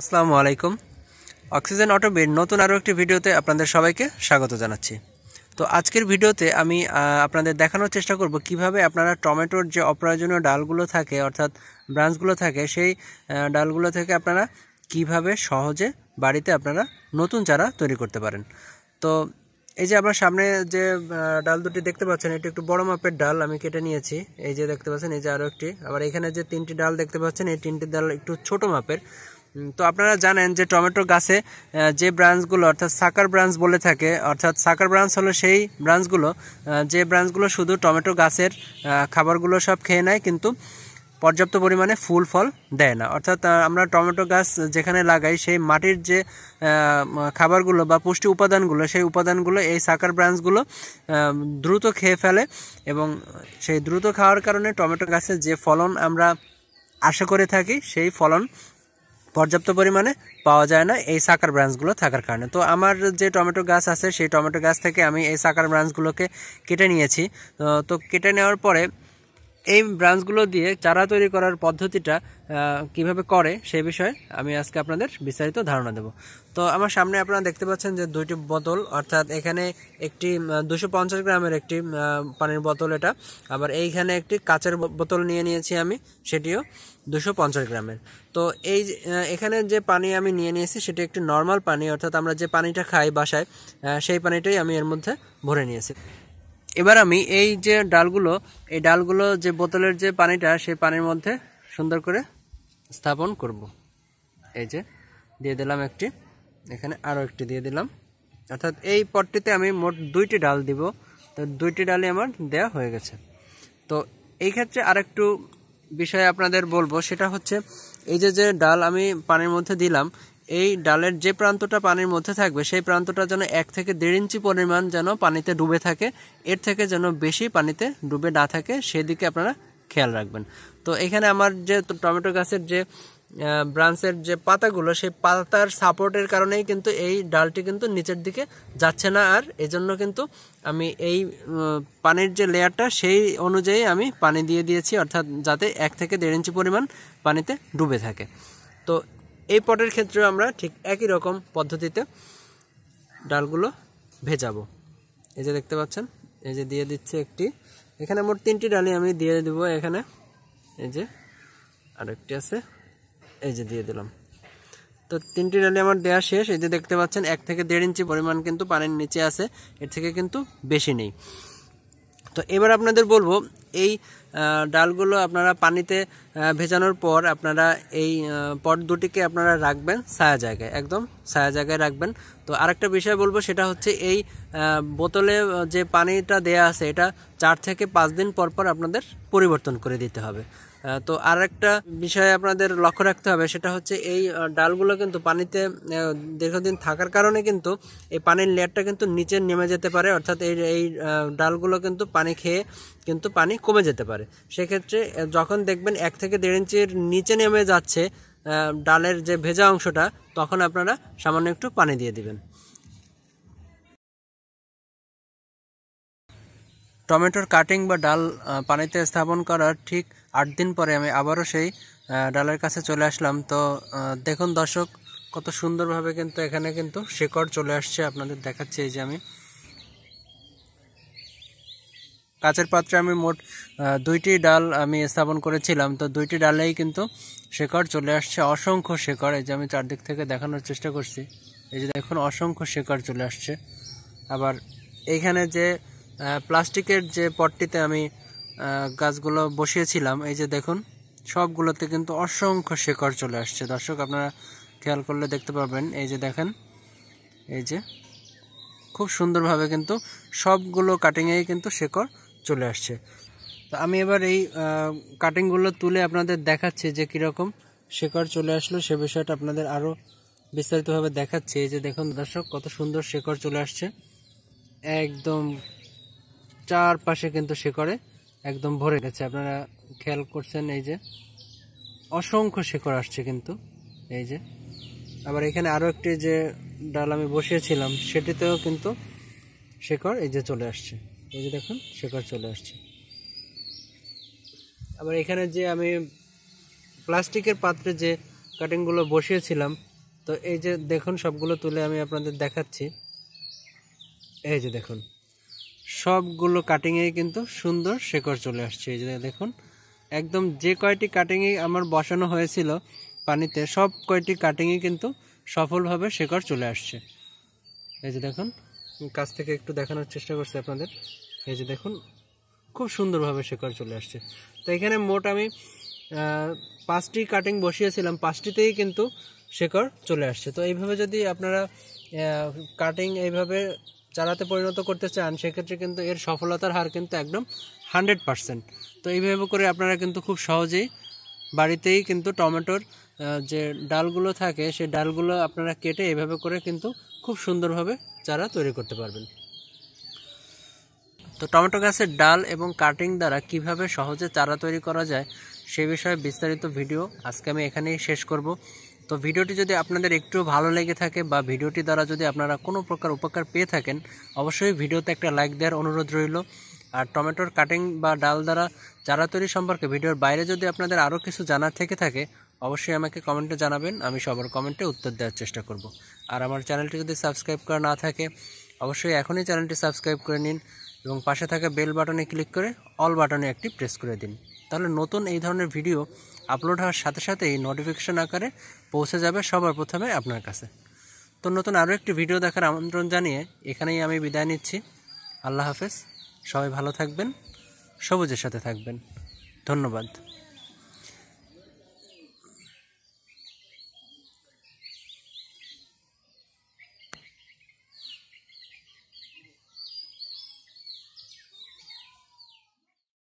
আসসালামু আলাইকুম অক্সিজেন অটোবির নতুন আরও একটি ভিডিওতে আপনাদের সবাইকে স্বাগত জানাচ্ছি তো আজকের ভিডিওতে আমি আপনাদের দেখানোর চেষ্টা করব কিভাবে আপনারা টমেটোর যে অপ্রয়োজনীয় ডালগুলো থাকে অর্থাৎ ব্রাঞ্চগুলো থাকে সেই ডালগুলো থেকে আপনারা কিভাবে সহজে বাড়িতে আপনারা নতুন চারা তৈরি করতে পারেন তো এই যে আপনার সামনে যে ডাল দুটি দেখতে পাচ্ছেন এটি একটু বড় মাপের ডাল আমি কেটে নিয়েছি এই যে দেখতে পাচ্ছেন এই যে আরও একটি আবার এখানে যে তিনটি ডাল দেখতে পাচ্ছেন এই তিনটি ডাল একটু ছোট মাপের তো আপনারা জানেন যে টমেটো গাছে যে ব্রাঞ্চগুলো অর্থাৎ সাকার ব্রাঞ্চ বলে থাকে অর্থাৎ সাকার ব্রাঞ্চ হলো সেই ব্রাঞ্চগুলো যে ব্রাঞ্চগুলো শুধু টমেটো গাছের খাবারগুলো সব খেয়ে নেয় কিন্তু পর্যাপ্ত পরিমাণে ফুল ফল দেয় না অর্থাৎ আমরা টমেটো গাছ যেখানে লাগাই সেই মাটির যে খাবারগুলো বা পুষ্টি উপাদানগুলো সেই উপাদানগুলো এই সাকার ব্রাঞ্চগুলো দ্রুত খেয়ে ফেলে এবং সেই দ্রুত খাওয়ার কারণে টমেটো গাছের যে ফলন আমরা আশা করে থাকি সেই ফলন পর্যাপ্ত পরিমাণে পাওয়া যায় না এই সাকার ব্রাঞ্চগুলো থাকার কারণে তো আমার যে টমেটো গাছ আছে সেই টমেটো গাছ থেকে আমি এই সাকার ব্রাঞ্চগুলোকে কেটে নিয়েছি তো কেটে নেওয়ার পরে এই ব্রাঞ্চগুলো দিয়ে চারা তৈরি করার পদ্ধতিটা কিভাবে করে সে বিষয়ে আমি আজকে আপনাদের বিস্তারিত ধারণা দেব তো আমার সামনে আপনারা দেখতে পাচ্ছেন যে দুইটি বোতল অর্থাৎ এখানে একটি দুশো গ্রামের একটি পানির বোতল এটা আবার এইখানে একটি কাচের বোতল নিয়ে নিয়েছি আমি সেটিও দুশো গ্রামের তো এই এখানে যে পানি আমি নিয়ে নিয়েছি সেটি একটি নর্মাল পানি অর্থাৎ আমরা যে পানিটা খাই বাসায় সেই পানিটাই আমি এর মধ্যে ভরে নিয়েছি এবার আমি এই যে ডালগুলো এই ডালগুলো যে বোতলের যে পানিটা সেই পানির মধ্যে সুন্দর করে স্থাপন করব। এই যে দিয়ে দিলাম একটি এখানে আরও একটি দিয়ে দিলাম অর্থাৎ এই পটটিতে আমি মোট দুইটি ডাল দিব তো দুইটি ডালই আমার দেয়া হয়ে গেছে তো এই ক্ষেত্রে আরেকটু বিষয়ে আপনাদের বলবো সেটা হচ্ছে এই যে যে ডাল আমি পানির মধ্যে দিলাম এই ডালের যে প্রান্তটা পানির মধ্যে থাকবে সেই প্রান্তটা যেন এক থেকে দেড় ইঞ্চি পরিমাণ যেন পানিতে ডুবে থাকে এর থেকে যেন বেশি পানিতে ডুবে না থাকে সেদিকে আপনারা খেয়াল রাখবেন তো এখানে আমার যে টমেটো গাছের যে ব্রাঞ্চের যে পাতাগুলো সেই পাতার সাপোর্টের কারণেই কিন্তু এই ডালটি কিন্তু নিচের দিকে যাচ্ছে না আর এজন্য কিন্তু আমি এই পানির যে লেয়ারটা সেই অনুযায়ী আমি পানি দিয়ে দিয়েছি অর্থাৎ যাতে এক থেকে দেড় ইঞ্চি পরিমাণ পানিতে ডুবে থাকে তো এই পটের ক্ষেত্রে আমরা ঠিক একই রকম পদ্ধতিতে ডালগুলো ভেজাবো এই যে দেখতে পাচ্ছেন এই যে দিয়ে দিচ্ছে একটি এখানে মোট তিনটি ডালি আমি দিয়ে দেবো এখানে এই যে আরেকটি আছে এই যে দিয়ে দিলাম তো তিনটি ডালি আমার দেওয়া শেষ এই যে দেখতে পাচ্ছেন এক থেকে দেড় ইঞ্চি পরিমাণ কিন্তু পানির নিচে আছে এর থেকে কিন্তু বেশি নেই তো এবার আপনাদের বলবো এই ডালগুলো আপনারা পানিতে ভেজানোর পর আপনারা এই পট দুটিকে আপনারা রাখবেন ছায়া জায়গায় একদম ছায়া জায়গায় রাখবেন তো আরেকটা বিষয় বলবো সেটা হচ্ছে এই বোতলে যে পানিটা দেয়া আছে এটা চার থেকে পাঁচ দিন পর পর আপনাদের পরিবর্তন করে দিতে হবে তো আর একটা বিষয়ে আপনাদের লক্ষ্য রাখতে হবে সেটা হচ্ছে এই ডালগুলো কিন্তু পানিতে দীর্ঘদিন থাকার কারণে কিন্তু এই পানির লেয়ারটা কিন্তু নিচে নেমে যেতে পারে অর্থাৎ এই এই ডালগুলো কিন্তু পানি খেয়ে কিন্তু পানি কমে যেতে পারে সেক্ষেত্রে যখন দেখবেন এক থেকে দেড় ইঞ্চির নিচে নেমে যাচ্ছে ডালের যে ভেজা অংশটা তখন আপনারা সামান্য একটু পানি দিয়ে দিবেন টমেটোর কাটিং বা ডাল পানিতে স্থাপন করার ঠিক আট দিন পরে আমি আবারও সেই ডালের কাছে চলে আসলাম তো দেখুন দর্শক কত সুন্দরভাবে কিন্তু এখানে কিন্তু শেকড় চলে আসছে আপনাদের দেখাচ্ছে এই যে আমি কাচের পাত্রে আমি মোট দুইটি ডাল আমি স্থাপন করেছিলাম তো দুইটি ডালেই কিন্তু শেকড় চলে আসছে অসংখ্য শেকড় এই যে আমি চারদিক থেকে দেখানোর চেষ্টা করছি এই যে দেখুন অসংখ্য শেকড় চলে আসছে আবার এইখানে যে প্লাস্টিকের যে পটটিতে আমি গাছগুলো বসিয়েছিলাম এই যে দেখুন সবগুলোতে কিন্তু অসংখ্য শেকড় চলে আসছে দর্শক আপনারা খেয়াল করলে দেখতে পাবেন এই যে দেখেন এই যে খুব সুন্দরভাবে কিন্তু সবগুলো কাটিংয়েই কিন্তু শেকড় চলে আসছে তো আমি এবার এই কাটিংগুলো তুলে আপনাদের দেখাচ্ছি যে কীরকম শেকড় চলে আসলো সে বিষয়টা আপনাদের আরও বিস্তারিতভাবে দেখাচ্ছি এই যে দেখুন দর্শক কত সুন্দর শেকড় চলে আসছে একদম চারপাশে কিন্তু শিকড়ে একদম ভরে গেছে আপনারা খেয়াল করছেন এই যে অসংখ্য শিকড় আসছে কিন্তু এই যে আবার এখানে আরও একটি যে ডাল আমি বসিয়েছিলাম সেটিতেও কিন্তু শেকড় এই যে চলে আসছে এই যে দেখুন শেকড় চলে আসছে আবার এখানে যে আমি প্লাস্টিকের পাত্রে যে কাটিংগুলো বসিয়েছিলাম তো এই যে দেখুন সবগুলো তুলে আমি আপনাদের দেখাচ্ছি এই যে দেখুন সবগুলো কাটিংয়ে কিন্তু সুন্দর শেকড় চলে আসছে এই যে দেখুন একদম যে কয়টি কাটিংয়ে আমার বসানো হয়েছিল পানিতে সব কয়টি কাটিংয়ে কিন্তু সফলভাবে শেকড় চলে আসছে এই যে দেখুন কাছ থেকে একটু দেখানোর চেষ্টা করছি আপনাদের এই যে দেখুন খুব সুন্দরভাবে শেকড় চলে আসছে তো এখানে মোট আমি পাঁচটি কাটিং বসিয়েছিলাম পাঁচটিতেই কিন্তু শেকড় চলে আসছে তো এইভাবে যদি আপনারা কাটিং এইভাবে চারাতে পরিণত করতে চান সেক্ষেত্রে কিন্তু এর সফলতার হার কিন্তু একদম হান্ড্রেড পারসেন্ট তো এইভাবে করে আপনারা কিন্তু খুব সহজেই বাড়িতেই কিন্তু টমেটোর যে ডালগুলো থাকে সেই ডালগুলো আপনারা কেটে এভাবে করে কিন্তু খুব সুন্দরভাবে চারা তৈরি করতে পারবেন তো টমেটো গাছের ডাল এবং কাটিং দ্বারা কিভাবে সহজে চারা তৈরি করা যায় সে বিষয়ে বিস্তারিত ভিডিও আজকে আমি এখানেই শেষ করব তো ভিডিওটি যদি আপনাদের একটু ভালো লেগে থাকে বা ভিডিওটি দ্বারা যদি আপনারা কোনো প্রকার উপকার পেয়ে থাকেন অবশ্যই ভিডিওতে একটা লাইক দেওয়ার অনুরোধ রইল আর টমেটোর কাটিং বা ডাল দ্বারা চারা তৈরি সম্পর্কে ভিডিওর বাইরে যদি আপনাদের আরও কিছু জানার থেকে থাকে অবশ্যই আমাকে কমেন্টে জানাবেন আমি সবার কমেন্টে উত্তর দেওয়ার চেষ্টা করব আর আমার চ্যানেলটি যদি সাবস্ক্রাইব করা না থাকে অবশ্যই এখনই চ্যানেলটি সাবস্ক্রাইব করে নিন এবং পাশে থাকা বেল বাটনে ক্লিক করে অল বাটনে একটি প্রেস করে দিন তাহলে নতুন এই ধরনের ভিডিও আপলোড হওয়ার সাথে সাথেই নোটিফিকেশন আকারে পৌঁছে যাবে সবার প্রথমে আপনার কাছে তো নতুন আরও একটি ভিডিও দেখার আমন্ত্রণ জানিয়ে এখানেই আমি বিদায় নিচ্ছি আল্লাহ হাফেজ সবাই ভালো থাকবেন সবুজের সাথে থাকবেন ধন্যবাদ